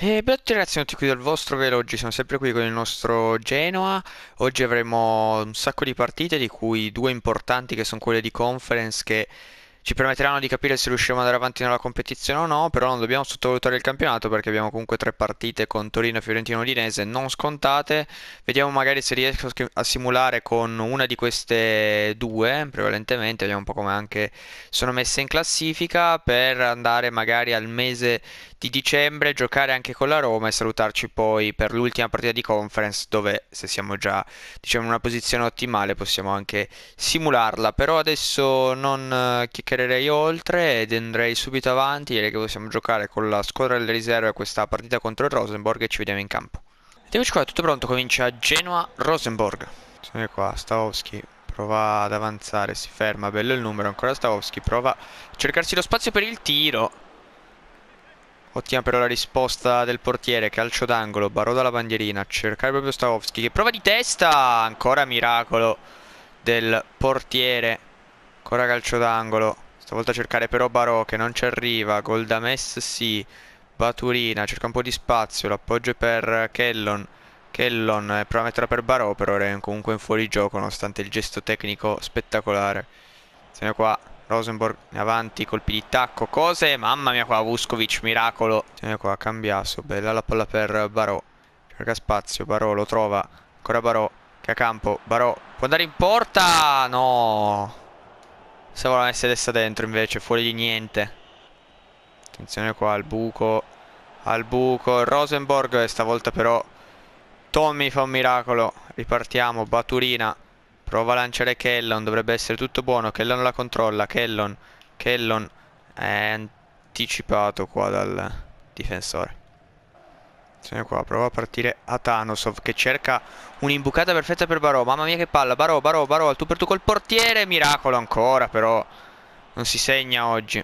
E eh, beh ragazzi, tutti qui dal vostro oggi siamo sempre qui con il nostro Genoa. Oggi avremo un sacco di partite, di cui due importanti che sono quelle di conference che ci permetteranno di capire se riusciremo ad andare avanti nella competizione o no, però non dobbiamo sottovalutare il campionato perché abbiamo comunque tre partite con Torino, Fiorentino e Udinese non scontate. Vediamo magari se riesco a simulare con una di queste due, prevalentemente, vediamo un po' come anche sono messe in classifica per andare magari al mese di dicembre, giocare anche con la Roma e salutarci poi per l'ultima partita di conference dove se siamo già diciamo in una posizione ottimale possiamo anche simularla, però adesso non eh, chiccheremo tirerei oltre ed andrei subito avanti, direi che possiamo giocare con la squadra delle riserve questa partita contro il Rosenborg e ci vediamo in campo. Eccoci qua, tutto pronto, comincia Genoa-Rosenborg. Sono qua, Stavowski prova ad avanzare, si ferma, bello il numero, ancora Stavowski prova a cercarsi lo spazio per il tiro. Ottima però la risposta del portiere, calcio d'angolo, barò dalla bandierina, cercare proprio Stavowski che prova di testa, ancora miracolo del portiere, ancora calcio d'angolo. Stavolta cercare però Barò che non ci arriva. Goldames sì. Baturina cerca un po' di spazio. L'appoggio per Kellon. Kellon eh, prova a metterla per Barò. Però è comunque in fuorigioco nonostante il gesto tecnico spettacolare. Siamo qua. Rosenborg in avanti, colpi di tacco, cose. Mamma mia qua, Vuskovic, miracolo. Tiene qua, Cambiasso, bella la palla per Barò. Cerca spazio, Barò lo trova. Ancora Barò, che ha campo, Barò. Può andare in porta? No. Savola messa destra dentro invece, fuori di niente. Attenzione qua al buco. Al buco. Rosenborg stavolta però Tommy fa un miracolo. Ripartiamo. Baturina. Prova a lanciare Kellon. Dovrebbe essere tutto buono. Kellon la controlla. Kellon. Kellon è anticipato qua dal difensore. Siamo qua, prova a partire Atanosov che cerca un'imbucata perfetta per Barò. Mamma mia che palla, Barò, Barò, Barò, al tu per tu col portiere, miracolo ancora però. Non si segna oggi.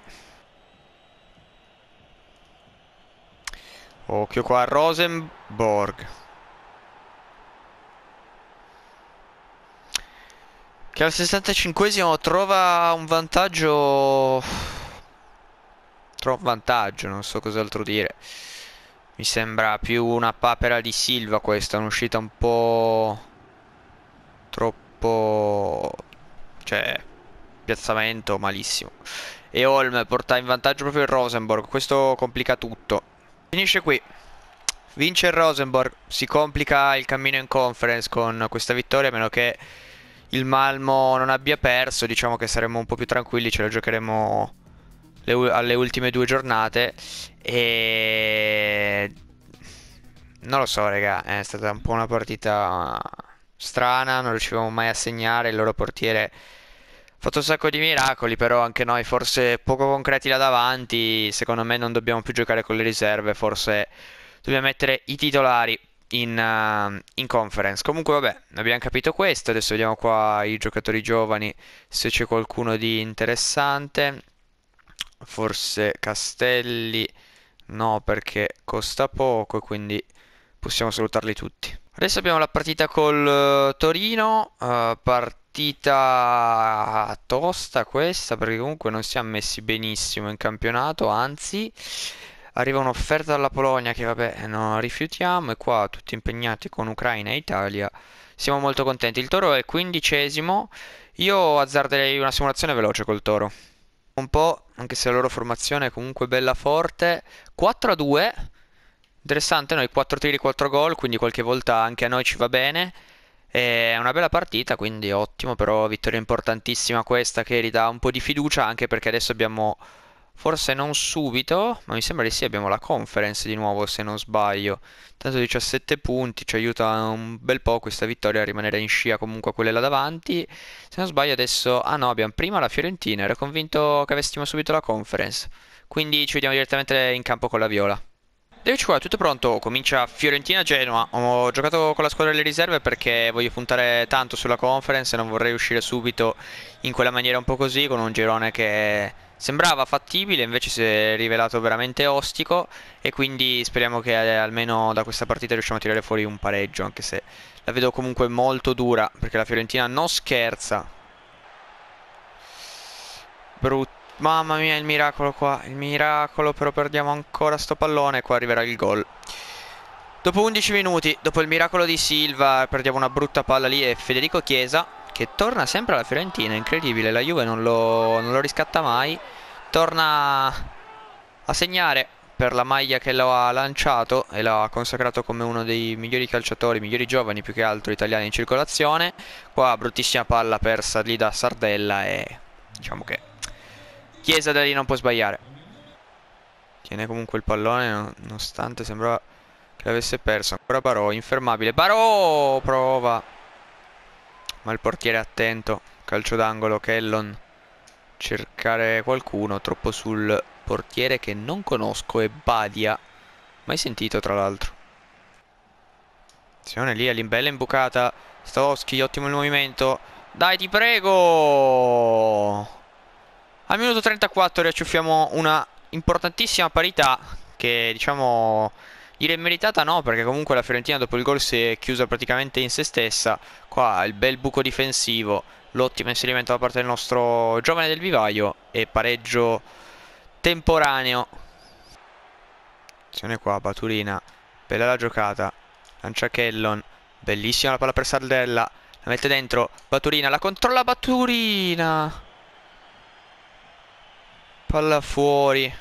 Occhio qua a Rosenborg. Che al 65 esimo trova un vantaggio... Trova un vantaggio, non so cos'altro dire. Mi sembra più una papera di Silva questa, un'uscita un po' troppo... cioè, piazzamento malissimo. E Holm porta in vantaggio proprio il Rosenborg, questo complica tutto. Finisce qui. Vince il Rosenborg, si complica il cammino in conference con questa vittoria, a meno che il Malmo non abbia perso, diciamo che saremmo un po' più tranquilli, ce la giocheremo le, alle ultime due giornate e non lo so raga è stata un po' una partita strana non riuscivamo mai a segnare il loro portiere ha fatto un sacco di miracoli, però anche noi forse poco concreti là davanti, secondo me non dobbiamo più giocare con le riserve, forse dobbiamo mettere i titolari in, uh, in conference. Comunque vabbè, abbiamo capito questo, adesso vediamo qua i giocatori giovani se c'è qualcuno di interessante forse Castelli no perché costa poco e quindi possiamo salutarli tutti. Adesso abbiamo la partita col uh, Torino, uh, partita tosta questa perché comunque non siamo messi benissimo in campionato, anzi arriva un'offerta dalla Polonia che vabbè non rifiutiamo e qua tutti impegnati con Ucraina e Italia siamo molto contenti. Il Toro è quindicesimo, io azzarderei una simulazione veloce col Toro un po', anche se la loro formazione è comunque bella forte. 4 a 2, interessante, noi 4 tiri, 4 gol, quindi qualche volta anche a noi ci va bene. È una bella partita, quindi ottimo, però vittoria importantissima questa che ridà un po' di fiducia, anche perché adesso abbiamo Forse non subito, ma mi sembra di sì, abbiamo la conference di nuovo se non sbaglio. Tanto 17 punti, ci aiuta un bel po' questa vittoria a rimanere in scia comunque a quelle là davanti. Se non sbaglio adesso... Ah no, abbiamo prima la Fiorentina, ero convinto che avessimo subito la conference. Quindi ci vediamo direttamente in campo con la Viola. Eccoci qua, tutto pronto, comincia Fiorentina-Genoa Ho giocato con la squadra delle riserve perché voglio puntare tanto sulla conference Non vorrei uscire subito in quella maniera un po' così Con un girone che Sembrava fattibile, invece si è rivelato veramente ostico e quindi speriamo che eh, almeno da questa partita riusciamo a tirare fuori un pareggio, anche se la vedo comunque molto dura, perché la Fiorentina non scherza. Brutto. Mamma mia, il miracolo qua, il miracolo, però perdiamo ancora sto pallone e qua arriverà il gol. Dopo 11 minuti, dopo il miracolo di Silva, perdiamo una brutta palla lì e Federico Chiesa che torna sempre alla Fiorentina, incredibile, la Juve non lo, non lo riscatta mai, torna a segnare per la maglia che lo ha lanciato e lo ha consacrato come uno dei migliori calciatori, migliori giovani più che altro italiani in circolazione, qua bruttissima palla persa lì da Sardella e diciamo che Chiesa da lì non può sbagliare. Tiene comunque il pallone nonostante sembrava che l'avesse perso, ancora Barò, infermabile, Barò prova ma il portiere è attento. Calcio d'angolo, Kellon. Cercare qualcuno troppo sul portiere che non conosco e Badia. Mai sentito tra l'altro. Azione lì, Alimbella imbucata. Stavoschi, ottimo il movimento. Dai, ti prego! Al minuto 34 riacciuffiamo una importantissima parità che diciamo dire meritata no perché comunque la Fiorentina dopo il gol si è chiusa praticamente in se stessa Qua il bel buco difensivo, l'ottimo inserimento da parte del nostro giovane del vivaio e pareggio temporaneo. Attenzione qua, Baturina, bella la giocata, lancia Kellon, bellissima la palla per Sardella, la mette dentro, Baturina, la controlla Baturina! Palla fuori.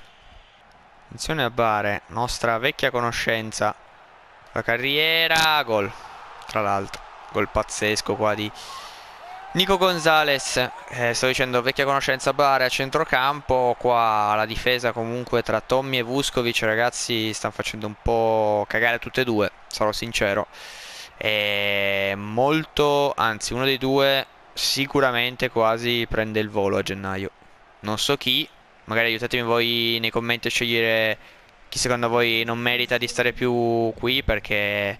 Attenzione a Bare, nostra vecchia conoscenza. La carriera, gol, tra l'altro. Gol pazzesco qua di Nico Gonzalez. Eh, sto dicendo vecchia conoscenza Bari a centrocampo. Qua la difesa comunque tra Tommy e Vuskovic, ragazzi, stanno facendo un po' cagare tutte e due, sarò sincero. E molto, anzi, uno dei due sicuramente quasi prende il volo a gennaio. Non so chi, magari aiutatemi voi nei commenti a scegliere chi secondo voi non merita di stare più qui perché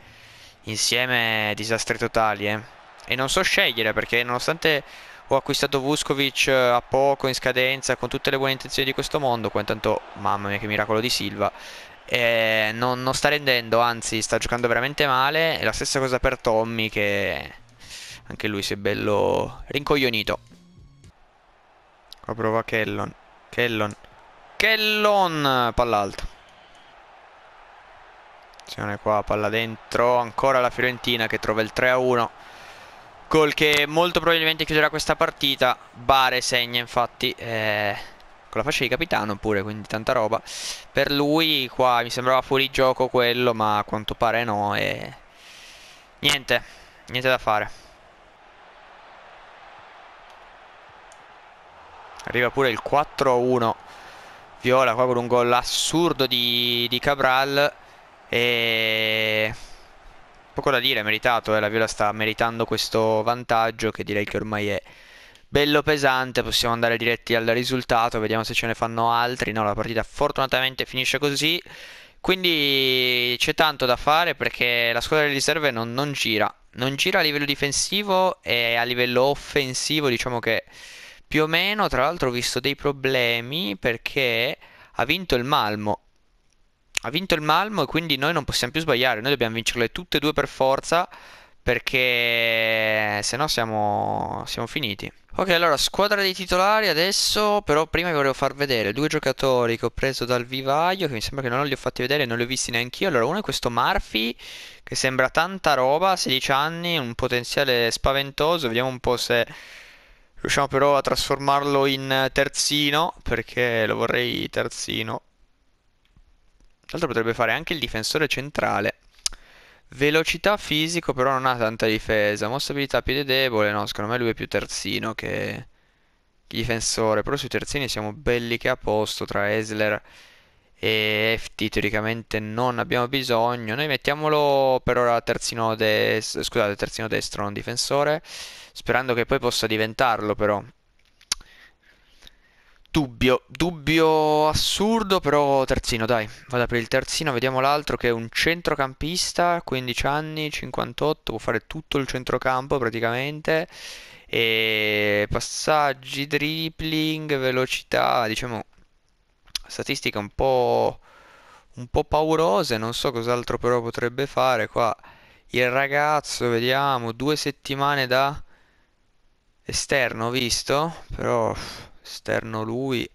insieme disastri totali eh. e non so scegliere perché nonostante ho acquistato Vuskovic eh, a poco in scadenza con tutte le buone intenzioni di questo mondo qua intanto mamma mia che miracolo di Silva eh, non, non, sta rendendo anzi sta giocando veramente male e la stessa cosa per Tommy che anche lui si è bello rincoglionito qua prova Kellon Kellon Kellon pall'alto Attenzione qua, palla dentro, ancora la Fiorentina che trova il 3-1. Gol che molto probabilmente chiuderà questa partita. Bare segna infatti eh, con la fascia di capitano pure, quindi tanta roba. Per lui qua mi sembrava fuori gioco quello, ma a quanto pare no e... Niente, niente da fare. Arriva pure il 4-1 Viola qua con un gol assurdo di, di Cabral e... Poco da dire, è meritato, eh? la Viola sta meritando questo vantaggio che direi che ormai è bello pesante, possiamo andare diretti al risultato, vediamo se ce ne fanno altri, no, la partita fortunatamente finisce così, quindi c'è tanto da fare perché la squadra delle riserve non, non gira, non gira a livello difensivo e a livello offensivo diciamo che più o meno, tra l'altro ho visto dei problemi perché ha vinto il Malmo, ha vinto il Malmo e quindi noi non possiamo più sbagliare, noi dobbiamo vincerle tutte e due per forza perché se no siamo, siamo finiti. Ok, allora squadra dei titolari adesso, però prima vi volevo far vedere due giocatori che ho preso dal vivaio, che mi sembra che non li ho fatti vedere, non li ho visti neanche io. Allora, uno è questo Murphy, che sembra tanta roba, 16 anni, un potenziale spaventoso, vediamo un po' se riusciamo però a trasformarlo in terzino, perché lo vorrei terzino l'altro potrebbe fare anche il difensore centrale. Velocità fisico però non ha tanta difesa. mossa Mossabilità piede debole. No, secondo me lui è più terzino che difensore. Però sui terzini siamo belli che a posto tra Esler e FT teoricamente non abbiamo bisogno. Noi mettiamolo per ora terzino destro, scusate, terzino destro, non difensore, sperando che poi possa diventarlo però. Dubbio, dubbio assurdo, però terzino, dai, vado a per il terzino, vediamo l'altro che è un centrocampista, 15 anni, 58, può fare tutto il centrocampo praticamente, e passaggi, dribbling, velocità, diciamo, statistiche un po', un po' paurose, non so cos'altro però potrebbe fare qua. Il ragazzo, vediamo, due settimane da esterno, visto, però... Esterno lui.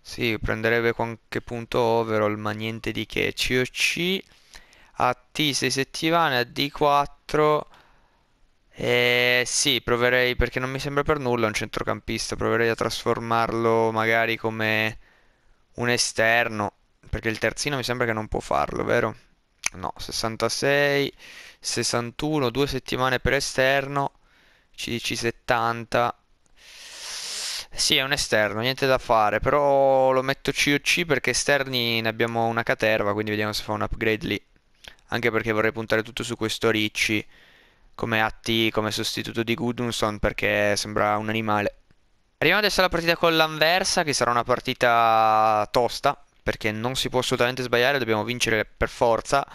Sì, prenderebbe qualche punto overall, ma niente di che. COC a T 6 settimane, a D4. Eh, sì, proverei perché non mi sembra per nulla un centrocampista. Proverei a trasformarlo magari come un esterno. Perché il terzino mi sembra che non può farlo, vero? No, 66, 61, due settimane per esterno, CDC 70. Eh sì, è un esterno, niente da fare, però lo metto COC perché esterni ne abbiamo una caterva, quindi vediamo se fa un upgrade lì. Anche perché vorrei puntare tutto su questo Ricci come AT, come sostituto di Gudunson perché sembra un animale. Arriviamo adesso alla partita con l'Anversa, che sarà una partita tosta, perché non si può assolutamente sbagliare, dobbiamo vincere per forza.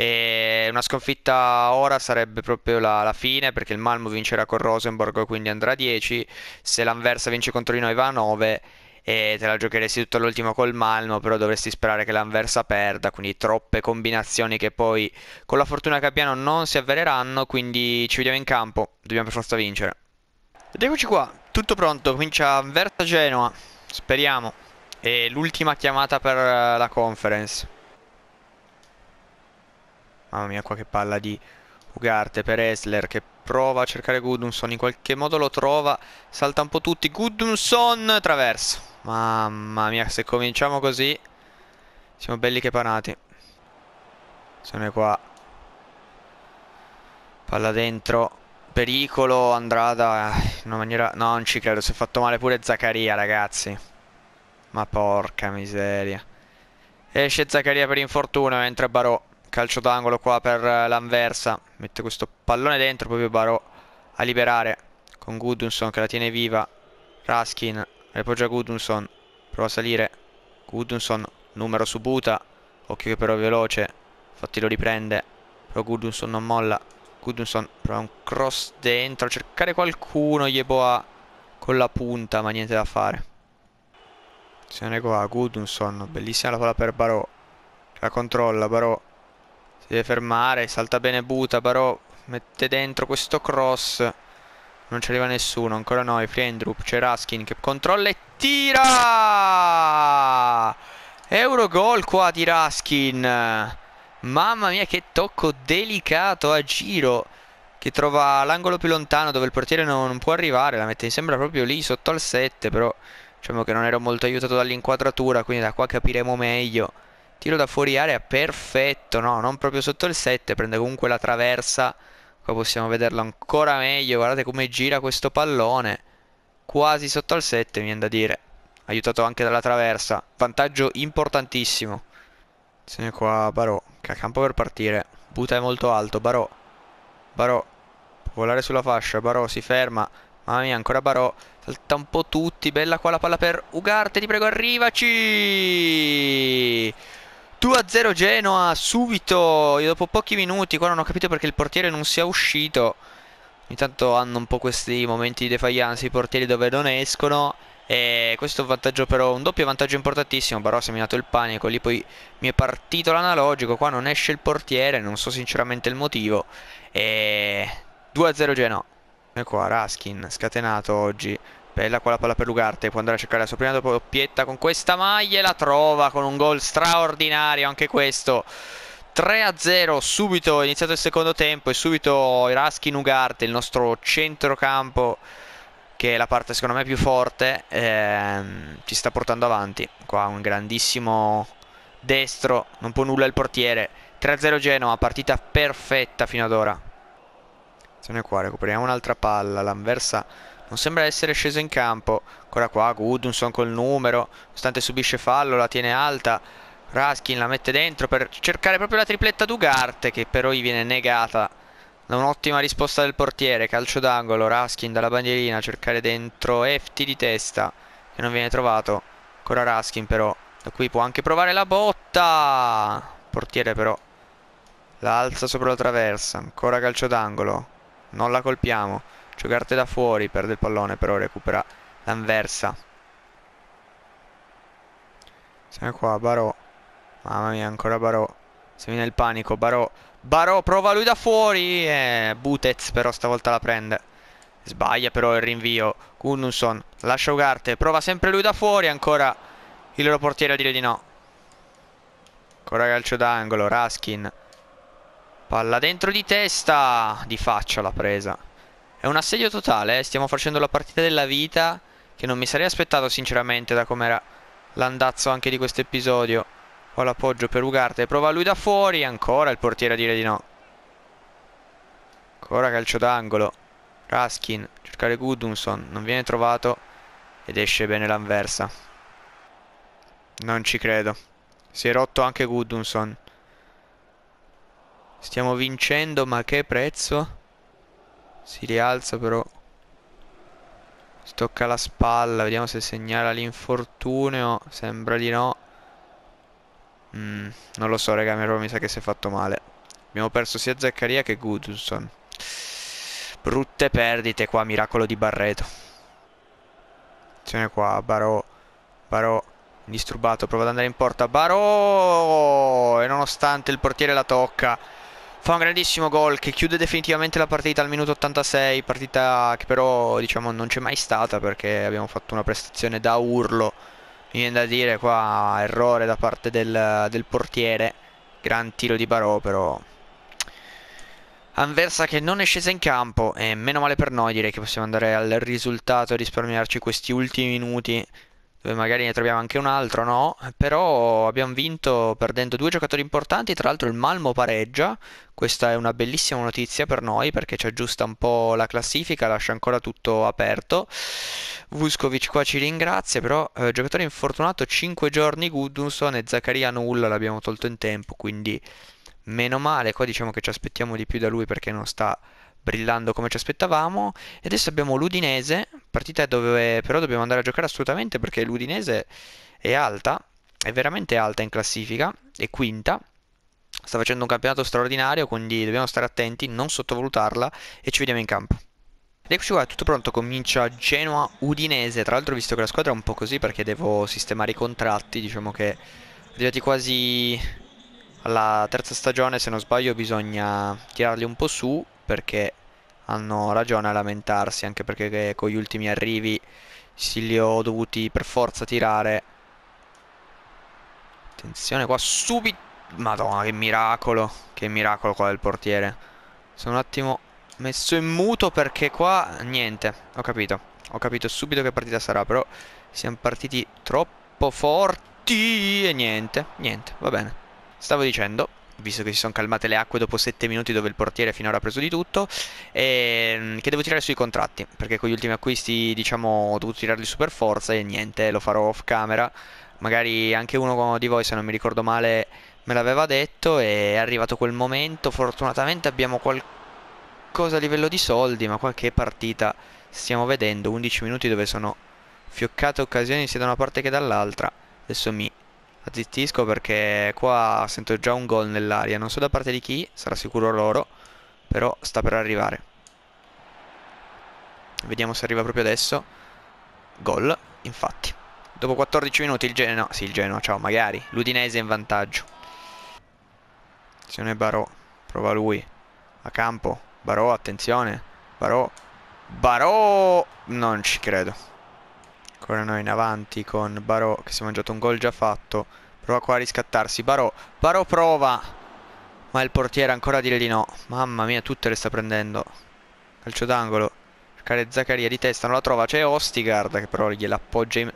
E una sconfitta ora sarebbe proprio la, la, fine perché il Malmo vincerà con Rosenborg quindi andrà a 10. Se l'Anversa vince contro di noi va a 9 e te la giocheresti tutta l'ultima col Malmo, però dovresti sperare che l'Anversa perda, quindi troppe combinazioni che poi con la fortuna che abbiamo non si avvereranno, quindi ci vediamo in campo, dobbiamo per forza vincere. Ed eccoci qua, tutto pronto, comincia Anversa Genoa, speriamo, è l'ultima chiamata per la conference. Mamma mia, qua che palla di Ugarte per Esler che prova a cercare Gudunson. In qualche modo lo trova. Salta un po' tutti. Gudunson traverso. Mamma mia, se cominciamo così siamo belli che panati. Sono qua. Palla dentro. Pericolo Andrada eh, in una maniera... No, non ci credo. Si è fatto male pure Zaccaria, ragazzi. Ma porca miseria. Esce Zaccaria per infortunio, entra Barò. Calcio d'angolo qua per l'Anversa. Mette questo pallone dentro, proprio Barò a liberare con Gudunson che la tiene viva. Raskin, appoggia Gudunson, prova a salire. Gudunson, numero su Buta, occhio che però è veloce, infatti lo riprende, però Gudunson non molla. Gudunson prova un cross dentro, cercare qualcuno, Yeboah. con la punta, ma niente da fare. Azione qua, Gudunson, bellissima la palla per Barò. La controlla Barò deve fermare, salta bene Buta, però mette dentro questo cross. Non ci arriva nessuno, ancora noi, Friendrup, c'è Raskin che controlla e tira! Eurogol qua di Raskin. Mamma mia che tocco delicato a giro che trova l'angolo più lontano dove il portiere non, non può arrivare, la mette sembra proprio lì sotto al 7, però diciamo che non ero molto aiutato dall'inquadratura, quindi da qua capiremo meglio. Tiro da fuori area, perfetto, no, non proprio sotto il 7, prende comunque la traversa. Qua possiamo vederlo ancora meglio, guardate come gira questo pallone. Quasi sotto al 7, mi viene da dire. Aiutato anche dalla traversa. Vantaggio importantissimo. Attenzione qua, Barò, che ha campo per partire. Buta è molto alto, Barò. Barò, può volare sulla fascia, Barò si ferma. Mamma mia, ancora Barò. Salta un po' tutti, bella qua la palla per Ugarte, ti prego, arrivaci! 2-0 Genoa, subito, dopo pochi minuti, qua non ho capito perché il portiere non sia uscito. Intanto hanno un po' questi momenti di defiance i portieri dove non escono. E questo è un vantaggio però, un doppio vantaggio importantissimo, però ha seminato il panico, lì poi mi è partito l'analogico, qua non esce il portiere, non so sinceramente il motivo. E 2-0 Genoa. E ecco, qua Raskin, scatenato oggi. Bella quella palla per Lugarte, può andare a cercare la sua prima doppietta con questa maglia e la trova con un gol straordinario anche questo. 3-0 subito iniziato il secondo tempo e subito Iraschi Nugarte, il nostro centrocampo che è la parte secondo me più forte, ehm, ci sta portando avanti. Qua un grandissimo destro, non può nulla il portiere. 3-0 Genoa, partita perfetta fino ad ora. Attenzione qua, recuperiamo un'altra palla, l'anversa non sembra essere sceso in campo ancora qua Gudunson col numero nonostante subisce fallo la tiene alta Raskin la mette dentro per cercare proprio la tripletta d'Ugarte che però gli viene negata da un'ottima risposta del portiere calcio d'angolo Raskin dalla bandierina a cercare dentro Efti di testa che non viene trovato ancora Raskin però da qui può anche provare la botta portiere però la alza sopra la traversa ancora calcio d'angolo non la colpiamo giocarte da fuori perde il pallone però recupera l'anversa siamo qua Barò mamma mia ancora Barò se viene il panico Barò Barò prova lui da fuori e Butez però stavolta la prende sbaglia però il rinvio Gunnusson lascia Ugarte prova sempre lui da fuori ancora il loro portiere a dire di no ancora calcio d'angolo Raskin palla dentro di testa di faccia la presa è un assedio totale, eh. stiamo facendo la partita della vita che non mi sarei aspettato sinceramente da com'era l'andazzo anche di questo episodio. Ho l'appoggio per Ugarte, prova lui da fuori, ancora il portiere a dire di no. Ancora calcio d'angolo. Raskin, cercare Gudunson, non viene trovato ed esce bene l'anversa. Non ci credo. Si è rotto anche Gudunson. Stiamo vincendo, ma che prezzo? Si rialza però Si tocca la spalla Vediamo se segnala l'infortunio Sembra di no mm, Non lo so raga Mi sa che si è fatto male Abbiamo perso sia Zaccaria che Goodson Brutte perdite qua Miracolo di Barreto Attenzione qua Barò Barò Disturbato Prova ad andare in porta Barò E nonostante il portiere la tocca fa un grandissimo gol che chiude definitivamente la partita al minuto 86, partita che però diciamo non c'è mai stata perché abbiamo fatto una prestazione da urlo, mi viene da dire qua errore da parte del, del portiere, gran tiro di Barò però... Anversa che non è scesa in campo e meno male per noi direi che possiamo andare al risultato e risparmiarci questi ultimi minuti dove magari ne troviamo anche un altro, no? Però abbiamo vinto perdendo due giocatori importanti, tra l'altro il Malmo pareggia, questa è una bellissima notizia per noi perché ci aggiusta un po' la classifica, lascia ancora tutto aperto. Vuskovic qua ci ringrazia, però eh, giocatore infortunato 5 giorni Gudunson e Zaccaria nulla, l'abbiamo tolto in tempo, quindi meno male, qua diciamo che ci aspettiamo di più da lui perché non sta brillando come ci aspettavamo e adesso abbiamo l'Udinese, partita dove però dobbiamo andare a giocare assolutamente perché l'Udinese è alta, è veramente alta in classifica, è quinta, sta facendo un campionato straordinario, quindi dobbiamo stare attenti, non sottovalutarla e ci vediamo in campo. Ed eccoci qua, tutto pronto, comincia Genoa-Udinese, tra l'altro visto che la squadra è un po' così perché devo sistemare i contratti, diciamo che arrivati quasi alla terza stagione se non sbaglio bisogna tirarli un po' su perché hanno ragione a lamentarsi, anche perché eh, con gli ultimi arrivi sì, li ho dovuti per forza tirare. Attenzione qua, subito... Madonna, che miracolo, che miracolo qua del portiere. Sono un attimo messo in muto perché qua niente, ho capito. Ho capito subito che partita sarà, però siamo partiti troppo forti e niente, niente, va bene. Stavo dicendo visto che si sono calmate le acque dopo 7 minuti dove il portiere finora ha preso di tutto, e, ehm, che devo tirare sui contratti, perché con gli ultimi acquisti diciamo ho dovuto tirarli su per forza e niente, lo farò off camera, magari anche uno di voi se non mi ricordo male me l'aveva detto e è arrivato quel momento, fortunatamente abbiamo qualcosa a livello di soldi, ma qualche partita stiamo vedendo, 11 minuti dove sono fioccate occasioni sia da una parte che dall'altra, adesso mi Zittisco perché qua sento già un gol nell'aria. Non so da parte di chi, sarà sicuro loro. Però sta per arrivare. Vediamo se arriva proprio adesso. Gol, infatti. Dopo 14 minuti il Genoa... Sì, il Genoa, ciao, magari. L'Udinese è in vantaggio. Attenzione Barò. Prova lui. A campo. Barò, attenzione. Barò. Barò! Non ci credo. Ancora noi in avanti con Barò che si è mangiato un gol già fatto. Prova qua a riscattarsi. Barò. Barò prova. Ma il portiere ancora a dire di no. Mamma mia, tutte le sta prendendo. Calcio d'angolo. Cercare Zaccaria di testa, non la trova. C'è Ostigard che però gliel'appoggia in...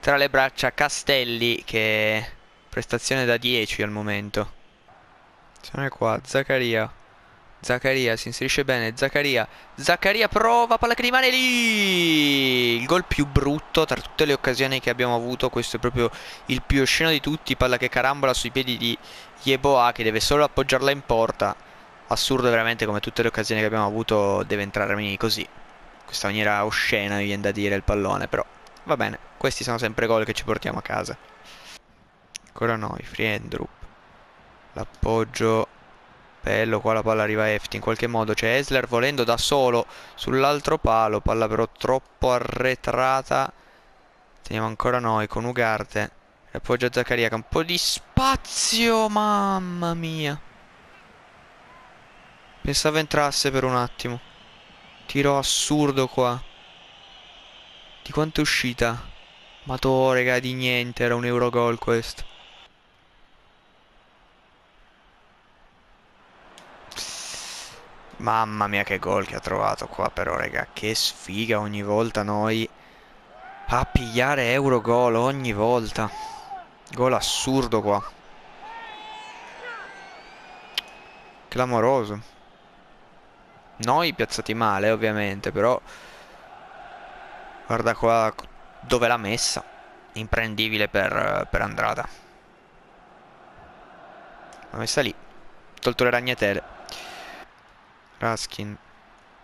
tra le braccia. Castelli che... Prestazione da 10 al momento. Siamo qua, Zaccaria. Zaccaria si inserisce bene, Zaccaria, Zaccaria prova, palla che rimane lì, il gol più brutto tra tutte le occasioni che abbiamo avuto, questo è proprio il più osceno di tutti, palla che carambola sui piedi di Yeboa che deve solo appoggiarla in porta, assurdo veramente come tutte le occasioni che abbiamo avuto deve entrarmi così, questa maniera oscena mi viene da dire il pallone, però va bene, questi sono sempre gol che ci portiamo a casa. Ancora noi, Friendrup, l'appoggio Bello, qua la palla arriva a Efti in qualche modo. C'è Esler volendo da solo sull'altro palo. Palla però troppo arretrata. Teniamo ancora noi con Ugarte. Appoggia Zaccaria, che un po' di spazio, mamma mia. Pensavo entrasse per un attimo. Tiro assurdo qua. Di quanto è uscita? Ma to, raga, di niente, era un Eurogol questo. Mamma mia che gol che ha trovato qua però raga Che sfiga ogni volta noi A pigliare Eurogol ogni volta Gol assurdo qua Clamoroso Noi piazzati male ovviamente però Guarda qua dove l'ha messa Imprendibile per, per Andrada L'ha messa lì Tolto le ragnatele Raskin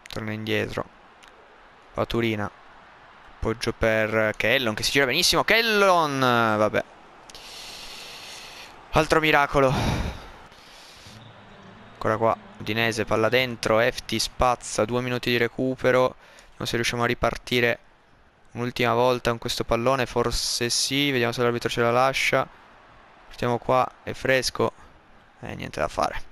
torna indietro Paturina appoggio per Kellon che si gira benissimo Kellon vabbè altro miracolo ancora qua Udinese palla dentro Efti spazza due minuti di recupero non se riusciamo a ripartire un'ultima volta con questo pallone forse sì vediamo se l'arbitro ce la lascia partiamo qua è fresco e eh, niente da fare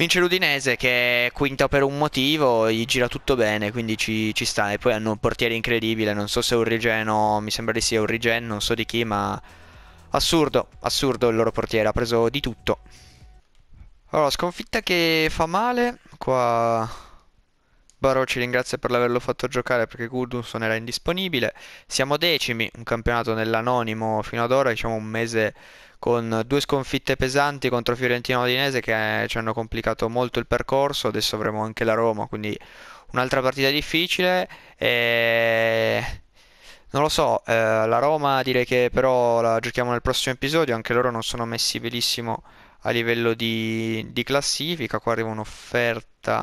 Vince l'Udinese che è quinta per un motivo, gli gira tutto bene, quindi ci, ci sta. E poi hanno un portiere incredibile, non so se è un Rigeno, mi sembra di sì, è un Rigen, non so di chi, ma assurdo, assurdo il loro portiere, ha preso di tutto. Allora, sconfitta che fa male, qua Sbarò ci ringrazia per l'averlo fatto giocare perché Gudunson era indisponibile. Siamo decimi, un campionato nell'anonimo fino ad ora, diciamo un mese con due sconfitte pesanti contro Fiorentino Odinese che eh, ci hanno complicato molto il percorso, adesso avremo anche la Roma, quindi un'altra partita difficile e... Non lo so, eh, la Roma direi che però la giochiamo nel prossimo episodio, anche loro non sono messi benissimo a livello di, di classifica, qua arriva un'offerta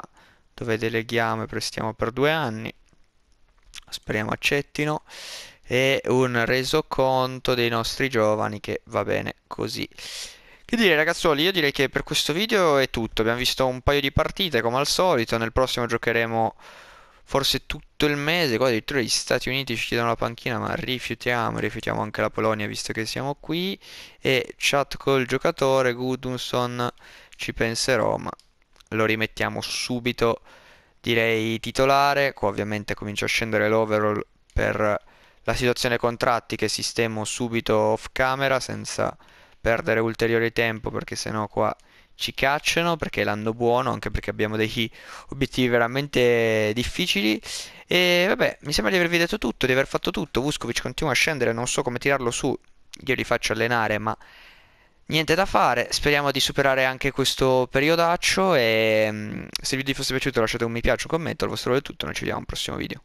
dove deleghiamo e prestiamo per due anni speriamo accettino e un resoconto dei nostri giovani che va bene così che dire ragazzuoli, io direi che per questo video è tutto, abbiamo visto un paio di partite come al solito, nel prossimo giocheremo forse tutto il mese, qua addirittura gli Stati Uniti ci chiedono la panchina ma rifiutiamo, rifiutiamo anche la Polonia visto che siamo qui e chat col giocatore, Gudunson ci penserò ma lo rimettiamo subito direi titolare, qua ovviamente comincia a scendere l'overall per la situazione contratti che sistemo subito off camera senza perdere ulteriore tempo perché sennò qua ci cacciano perché è l'anno buono, anche perché abbiamo dei obiettivi veramente difficili. E vabbè, mi sembra di avervi detto tutto, di aver fatto tutto. Vuskovic continua a scendere, non so come tirarlo su. Io li faccio allenare, ma Niente da fare, speriamo di superare anche questo periodaccio e mm, se il video vi fosse piaciuto lasciate un mi piace, un commento, al vostro è tutto, noi ci vediamo al prossimo video.